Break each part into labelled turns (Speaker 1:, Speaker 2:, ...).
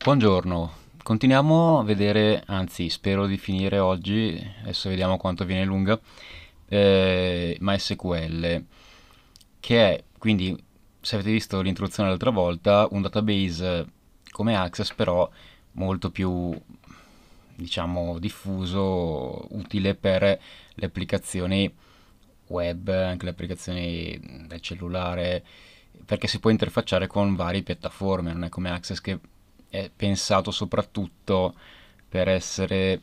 Speaker 1: Buongiorno, continuiamo a vedere, anzi spero di finire oggi, adesso vediamo quanto viene lunga, eh, MySQL, che è quindi, se avete visto l'introduzione l'altra volta, un database come Access però molto più diciamo diffuso, utile per le applicazioni web, anche le applicazioni del cellulare, perché si può interfacciare con varie piattaforme, non è come Access che è pensato soprattutto per essere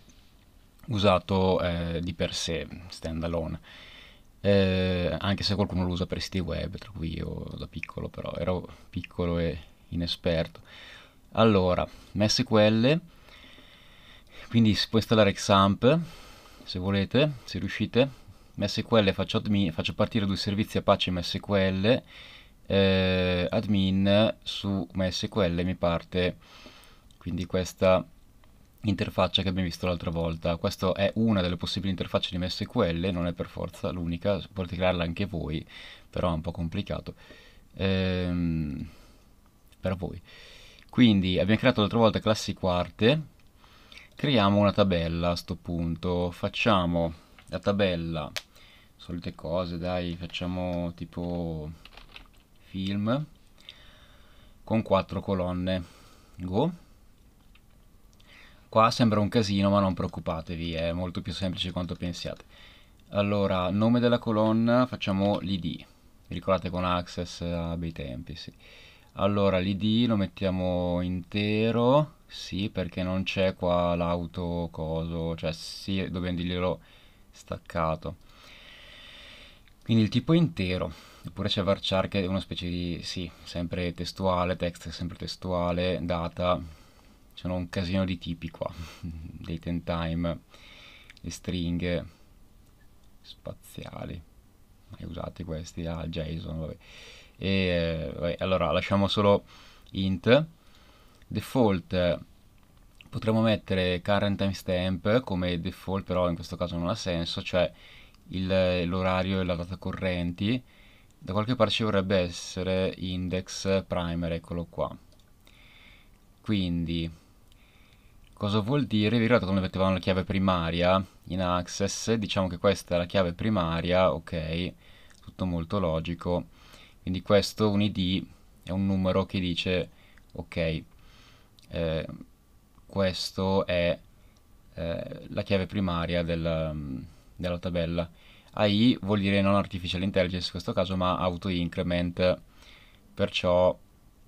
Speaker 1: usato eh, di per sé, stand alone. Eh, anche se qualcuno lo usa per siti web, tra cui io da piccolo, però ero piccolo e inesperto. Allora, MySQL, quindi si può installare XAMPP se volete, se riuscite. MySQL faccio, admin, faccio partire due servizi Apache MySQL, eh, admin su MySQL mi parte quindi questa interfaccia che abbiamo visto l'altra volta. Questa è una delle possibili interfacce di MSQL, non è per forza l'unica, potete crearla anche voi, però è un po' complicato ehm, per voi. Quindi abbiamo creato l'altra volta classi quarte, creiamo una tabella a questo punto, facciamo la tabella, solite cose, dai, facciamo tipo film con quattro colonne, go Qua sembra un casino ma non preoccupatevi, è molto più semplice di quanto pensiate. Allora, nome della colonna, facciamo l'id. Vi ricordate con access eh, a bei tempi, sì. Allora, l'id lo mettiamo intero, sì, perché non c'è qua l'auto coso, cioè sì, dobbiamo dirglielo staccato. Quindi il tipo è intero, oppure c'è varchar che è una specie di, sì, sempre testuale, text è sempre testuale, data, sono un casino di tipi qua date and time le stringhe spaziali mai usate questi ah json vabbè e eh, vabbè, allora lasciamo solo int default potremmo mettere current timestamp come default però in questo caso non ha senso cioè l'orario e la data correnti da qualche parte ci vorrebbe essere index primer eccolo qua quindi Cosa vuol dire? Vi ricordate quando mettevamo la chiave primaria in access? Diciamo che questa è la chiave primaria, ok, tutto molto logico. Quindi questo, un id, è un numero che dice, ok, eh, questo è eh, la chiave primaria della, della tabella. AI vuol dire non artificial intelligence in questo caso, ma auto increment, perciò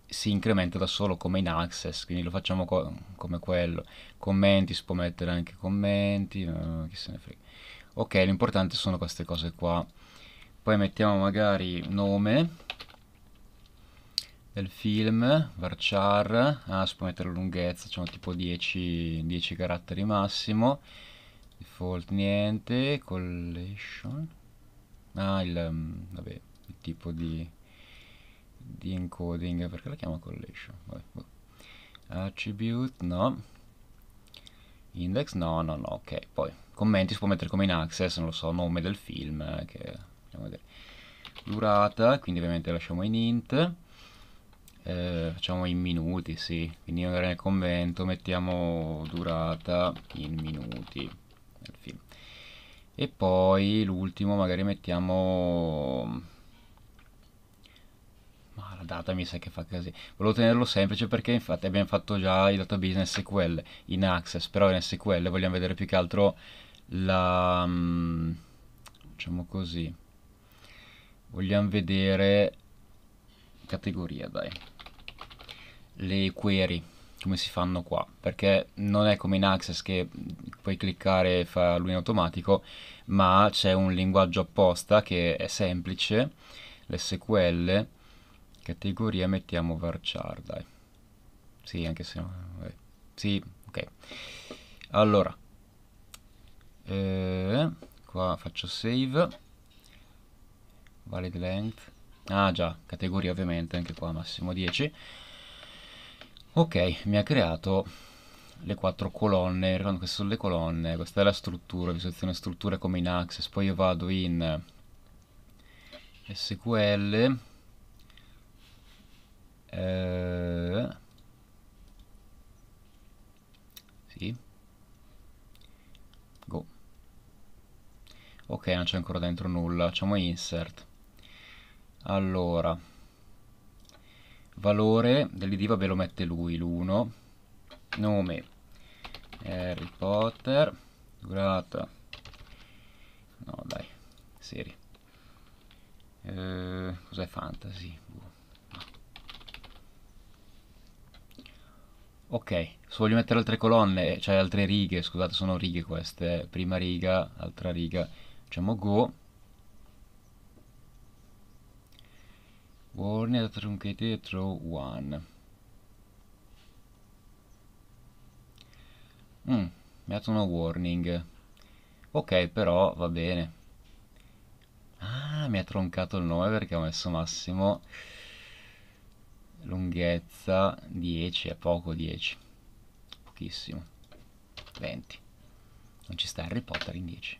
Speaker 1: si incrementa da solo come in access, quindi lo facciamo co- come quello. Commenti, si può mettere anche commenti, no, eh, chi se ne frega. Ok, l'importante sono queste cose qua. Poi mettiamo magari nome del film, varchar, ah, si può mettere lunghezza, facciamo tipo 10, 10 caratteri massimo. Default niente, collection. Ah, il, mm, vabbè, il tipo di di encoding perché la chiama collation Vabbè, boh. attribute no index no no no ok poi commenti si può mettere come in access non lo so nome del film eh, che durata quindi ovviamente lasciamo in int eh, facciamo in minuti sì quindi magari nel commento mettiamo durata in minuti nel film e poi l'ultimo magari mettiamo la data mi sa che fa così. Volevo tenerlo semplice perché infatti abbiamo fatto già il database in SQL, in Access, però in SQL vogliamo vedere più che altro la... diciamo così, vogliamo vedere categoria, dai, le query come si fanno qua perché non è come in Access che puoi cliccare e fa lui in automatico ma c'è un linguaggio apposta che è semplice l'SQL Categoria mettiamo varchar, dai. Sì, anche se... Vabbè. Eh, sì, ok. Allora. Eh, qua faccio save. Valid length. Ah già, categoria ovviamente, anche qua massimo 10. Ok, mi ha creato le quattro colonne, queste sono le colonne, questa è la struttura, visualizzazione strutture come in Access, poi io vado in SQL, eh, sì. Go. Ok, non c'è ancora dentro nulla. Facciamo insert. Allora. Valore dell'id vabbè lo mette lui, l'1. Nome. Harry Potter. Durata. No, dai. Serie. Eh, cos'è fantasy? Boh. Ok, se voglio mettere altre colonne, cioè altre righe, scusate, sono righe queste, prima riga, altra riga, facciamo go. Warning truncated row 1. Mm, mi ha dato una warning. Ok, però va bene. Ah, mi ha troncato il nome perché ho messo massimo lunghezza 10 è poco 10 pochissimo 20 non ci sta Harry Potter in 10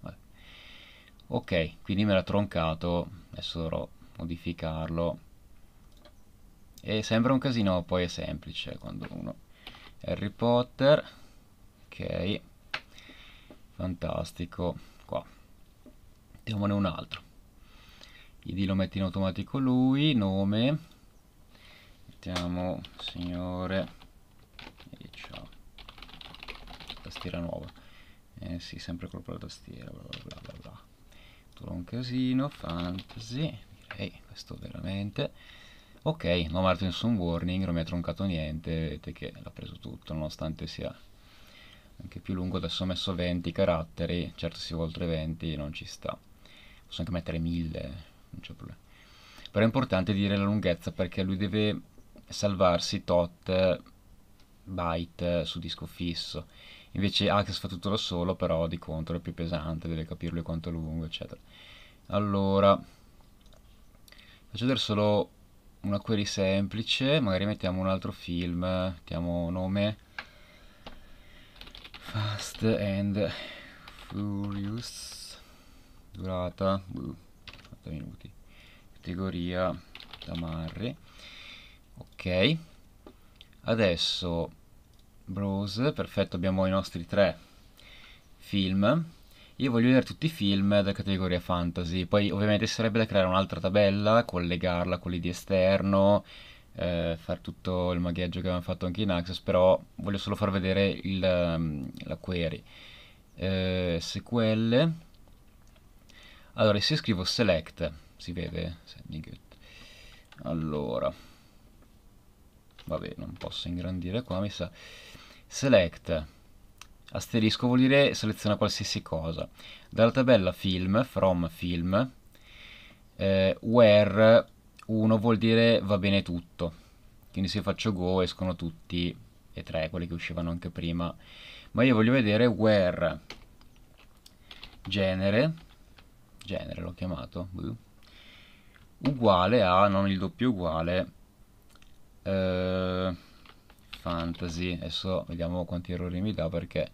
Speaker 1: no, ok quindi me l'ha troncato adesso dovrò modificarlo e sembra un casino poi è semplice quando uno Harry Potter ok fantastico qua diamone un altro id lo mette in automatico lui nome mettiamo signore e ciao tastiera nuova eh sì sempre colpo la tastiera bla bla bla bla tutto un casino fantasy direi questo veramente ok non marto nessun warning non mi ha troncato niente vedete che l'ha preso tutto nonostante sia anche più lungo adesso ho messo 20 caratteri certo se si oltre 20 non ci sta posso anche mettere 1000 non c'è problema però è importante dire la lunghezza perché lui deve salvarsi tot byte eh, su disco fisso. Invece Access fa tutto da solo, però di contro è più pesante, deve capirlo quanto è lungo, eccetera. Allora, faccio vedere solo una query semplice, magari mettiamo un altro film, mettiamo nome Fast and Furious, durata 80 minuti, categoria Tamarri ok adesso browse perfetto abbiamo i nostri tre film io voglio vedere tutti i film della categoria fantasy poi ovviamente sarebbe da creare un'altra tabella collegarla a quelli di esterno eh, fare tutto il magheggio che abbiamo fatto anche in Access però voglio solo far vedere il, ehm, la query eh, SQL allora se scrivo select si vede allora vabbè non posso ingrandire qua mi sa select asterisco vuol dire seleziona qualsiasi cosa dalla tabella film from film eh, where 1 vuol dire va bene tutto quindi se faccio go escono tutti e tre quelli che uscivano anche prima ma io voglio vedere where genere genere l'ho chiamato uguale a non il doppio uguale Uh, fantasy, adesso vediamo quanti errori mi dà perché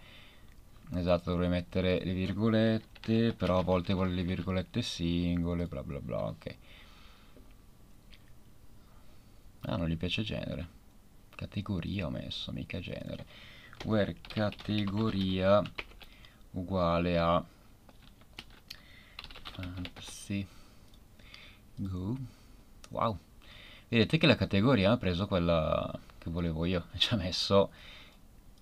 Speaker 1: esatto dovrei mettere le virgolette, però a volte vuole le virgolette singole, bla bla bla, ok. Ah, non gli piace genere. Categoria ho messo, mica genere. Where categoria uguale a fantasy go. Wow vedete che la categoria ha preso quella che volevo io, ci ha messo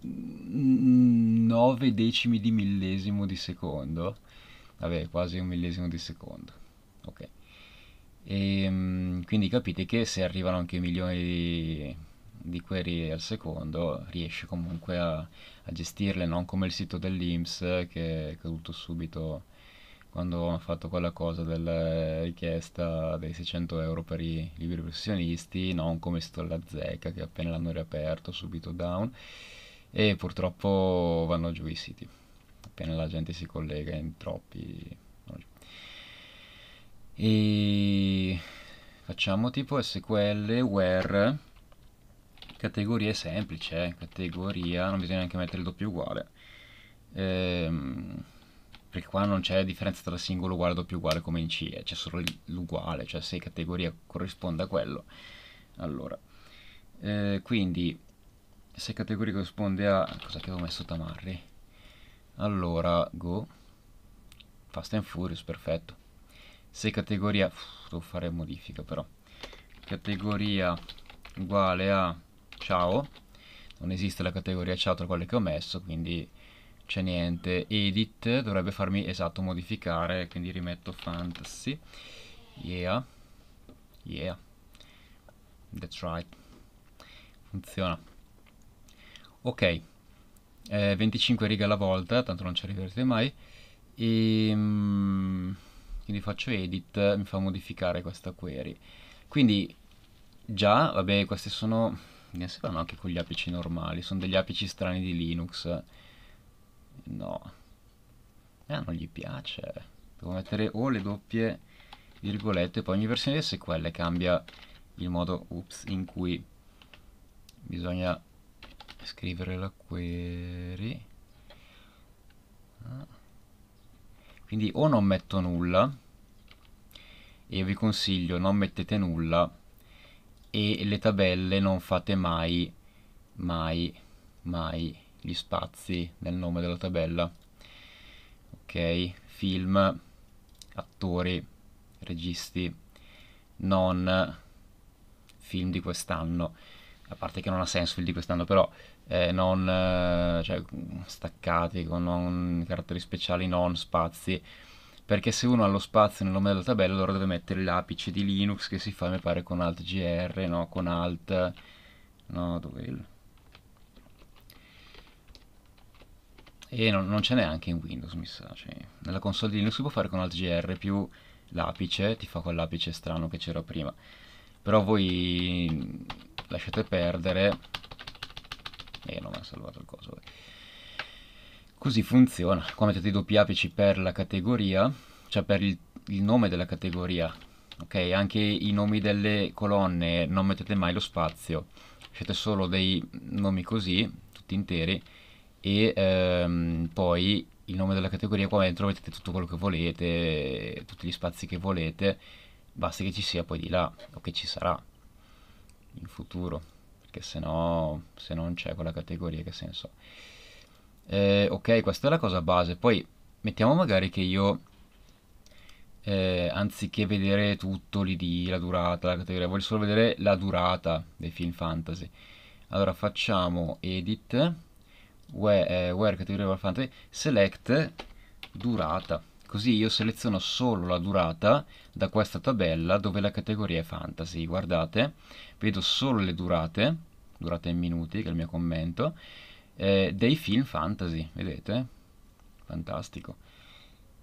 Speaker 1: 9 decimi di millesimo di secondo, vabbè quasi un millesimo di secondo, ok. E, ehm, quindi capite che se arrivano anche milioni di, di query al secondo riesce comunque a, a gestirle, non come il sito dell'Inps che è caduto subito quando hanno fatto quella cosa della eh, richiesta dei 600 euro per i libri professionisti, non come sito alla zecca che appena l'hanno riaperto subito down e purtroppo vanno giù i siti, appena la gente si collega in troppi. E facciamo tipo SQL where categoria è semplice, eh, categoria non bisogna neanche mettere il doppio uguale. Ehm perché qua non c'è differenza tra singolo uguale e doppio uguale come in C, eh, c'è solo l'uguale, cioè se categoria corrisponde a quello. Allora, eh, quindi se categoria corrisponde a... cosa che avevo messo Tamarri? Allora, go, Fast and Furious, perfetto. Se categoria... Uff, devo fare modifica però. Categoria uguale a ciao, non esiste la categoria ciao tra quelle che ho messo, quindi c'è niente edit dovrebbe farmi esatto modificare quindi rimetto fantasy yeah yeah that's right funziona ok eh, 25 righe alla volta tanto non ci arriverete mai e, ehm, quindi faccio edit mi fa modificare questa query quindi già vabbè queste sono ne sembrano anche con gli apici normali sono degli apici strani di linux No. Eh, non gli piace. Devo mettere o le doppie virgolette, poi ogni versione di SQL cambia il modo oops, in cui bisogna scrivere la query. Ah. Quindi o non metto nulla, e vi consiglio non mettete nulla, e le tabelle non fate mai, mai, mai gli spazi nel nome della tabella ok film attori registi non film di quest'anno a parte che non ha senso film di quest'anno però eh, non eh, cioè, staccati con non caratteri speciali non spazi perché se uno ha lo spazio nel nome della tabella allora deve mettere l'apice di Linux che si fa mi pare con Alt GR no? con Alt no dove il E non, non ce n'è anche in Windows, mi sa. Cioè, nella console di Linux si può fare con AltGr più l'apice, ti fa quell'apice strano che c'era prima. Però voi lasciate perdere. E eh, non mi ha salvato il coso. Eh. Così funziona. Qua mettete i doppi apici per la categoria, cioè per il, il nome della categoria. Ok, anche i nomi delle colonne, non mettete mai lo spazio. Scegliete solo dei nomi così, tutti interi e ehm, poi il nome della categoria qua dentro mettete tutto quello che volete, tutti gli spazi che volete, basta che ci sia poi di là o che ci sarà in futuro, perché se no se non c'è quella categoria che senso. Eh, ok, questa è la cosa base, poi mettiamo magari che io eh, anziché vedere tutto l'ID, la durata, la categoria, voglio solo vedere la durata dei film fantasy. Allora facciamo edit where, eh, where categoria Final Fantasy, select durata. Così io seleziono solo la durata da questa tabella dove la categoria è fantasy. Guardate, vedo solo le durate, durate in minuti, che è il mio commento, eh, dei film fantasy, vedete? Fantastico.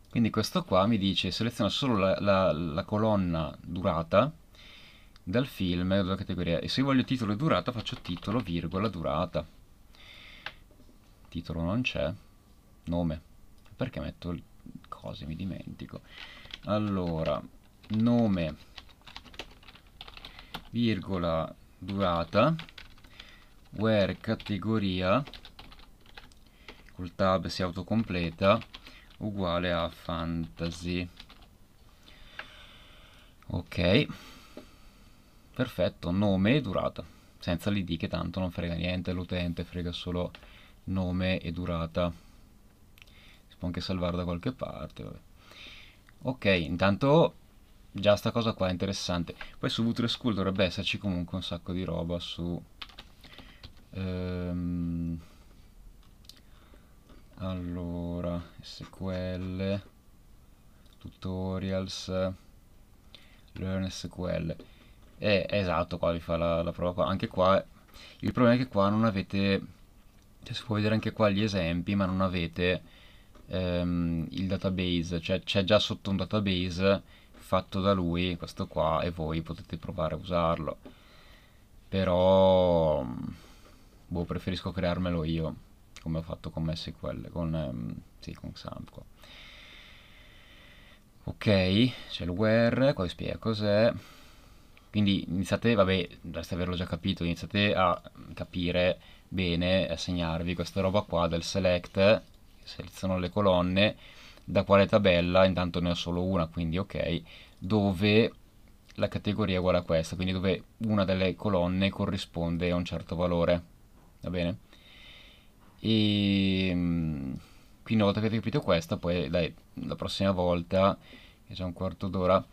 Speaker 1: Quindi questo qua mi dice, seleziona solo la, la, la colonna durata dal film della categoria. E se io voglio titolo e durata faccio titolo, virgola, durata titolo non c'è, nome, perché metto cose, mi dimentico. Allora, nome, virgola, durata, where categoria, col tab si autocompleta, uguale a fantasy. Ok, perfetto, nome e durata, senza l'id che tanto non frega niente, l'utente frega solo nome e durata si può anche salvare da qualche parte vabbè. ok intanto già sta cosa qua è interessante poi su Butler School dovrebbe esserci comunque un sacco di roba su ehm, allora SQL tutorials learn SQL eh, esatto qua vi fa la, la prova qua anche qua il problema è che qua non avete cioè, si può vedere anche qua gli esempi, ma non avete ehm, il database, cioè c'è già sotto un database fatto da lui, questo qua, e voi potete provare a usarlo. Però, boh, preferisco crearmelo io, come ho fatto con SQL, con, ehm, sì, con XAMPP qua. Ok, c'è il where, poi spiega cos'è. Quindi iniziate, vabbè, dovreste averlo già capito, iniziate a capire bene segnarvi questa roba qua del select, seleziono le colonne, da quale tabella, intanto ne ho solo una, quindi ok, dove la categoria è uguale a questa, quindi dove una delle colonne corrisponde a un certo valore, va bene? E mm, quindi una volta che avete capito questa, poi dai, la prossima volta, che c'è un quarto d'ora,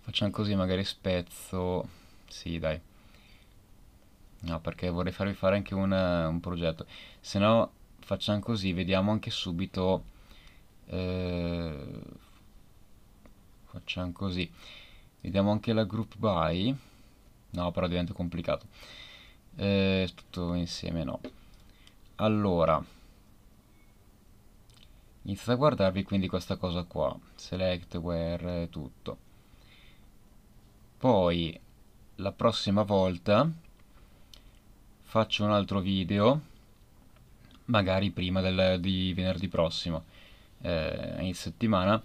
Speaker 1: facciamo così, magari spezzo, sì dai, No, perché vorrei farvi fare anche una- eh, un progetto. Se no, facciamo così, vediamo anche subito. eh, facciamo così. Vediamo anche la group by. No, però diventa complicato. Eh, tutto insieme no. Allora, iniziate a guardarvi quindi questa cosa qua. Select, where, tutto. Poi, la prossima volta faccio un altro video, magari prima del, di venerdì prossimo, eh, in settimana,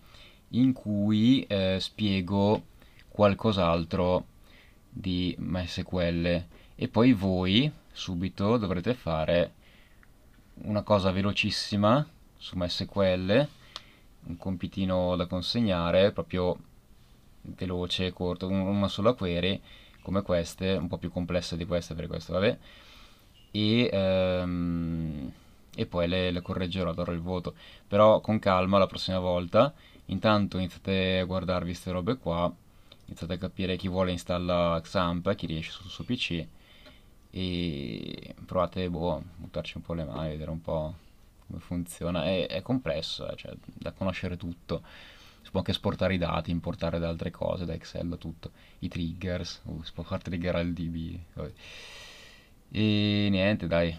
Speaker 1: in cui eh, spiego qualcos'altro di MySQL e poi voi subito dovrete fare una cosa velocissima su MySQL, un compitino da consegnare, proprio veloce, corto, una sola query, come queste, un po' più complesse di queste per questo, vabbè, e, ehm, e poi le, le, correggerò, darò il voto. Però con calma la prossima volta, intanto iniziate a guardarvi queste robe qua, iniziate a capire chi vuole installa XAMPP, chi riesce sul suo PC e provate boh, a buttarci un po' le mani, vedere un po' come funziona. È, è complesso, eh, cioè, da conoscere tutto. Si può anche esportare i dati, importare da altre cose, da Excel, tutto. I triggers, uh, si può far triggerare il DB. Vabbè. E niente, dai.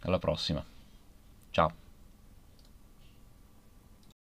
Speaker 1: Alla prossima. Ciao.